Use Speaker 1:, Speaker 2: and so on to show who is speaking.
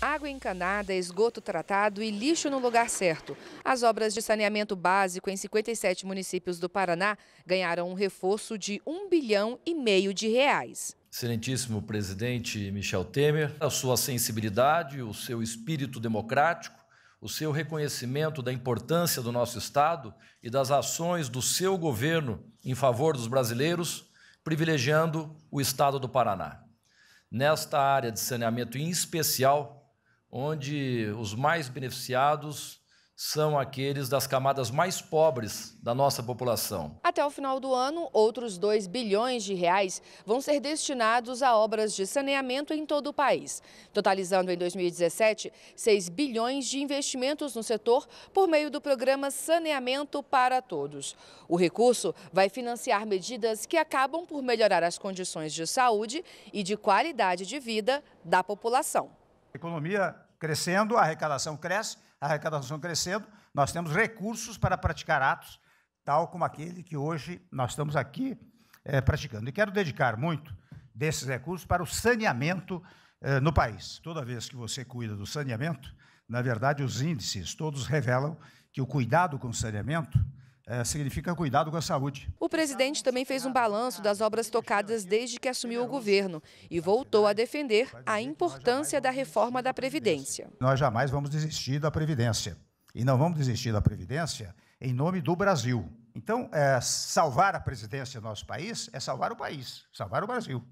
Speaker 1: Água encanada, esgoto tratado e lixo no lugar certo. As obras de saneamento básico em 57 municípios do Paraná ganharam um reforço de um bilhão e meio de reais.
Speaker 2: Excelentíssimo presidente Michel Temer, a sua sensibilidade, o seu espírito democrático, o seu reconhecimento da importância do nosso Estado e das ações do seu governo em favor dos brasileiros, privilegiando o Estado do Paraná. Nesta área de saneamento em especial, onde os mais beneficiados são aqueles das camadas mais pobres da nossa população.
Speaker 1: Até o final do ano, outros 2 bilhões de reais vão ser destinados a obras de saneamento em todo o país, totalizando em 2017 6 bilhões de investimentos no setor por meio do programa Saneamento para Todos. O recurso vai financiar medidas que acabam por melhorar as condições de saúde e de qualidade de vida da população
Speaker 3: economia crescendo, a arrecadação cresce, a arrecadação crescendo, nós temos recursos para praticar atos, tal como aquele que hoje nós estamos aqui é, praticando. E quero dedicar muito desses recursos para o saneamento é, no país. Toda vez que você cuida do saneamento, na verdade, os índices todos revelam que o cuidado com o saneamento é, significa cuidado com a saúde.
Speaker 1: O presidente também fez um balanço das obras tocadas desde que assumiu o governo e voltou a defender a importância da reforma da Previdência.
Speaker 3: Nós jamais vamos desistir da Previdência. E não vamos desistir da Previdência em nome do Brasil. Então, é, salvar a presidência do nosso país é salvar o país, salvar o Brasil.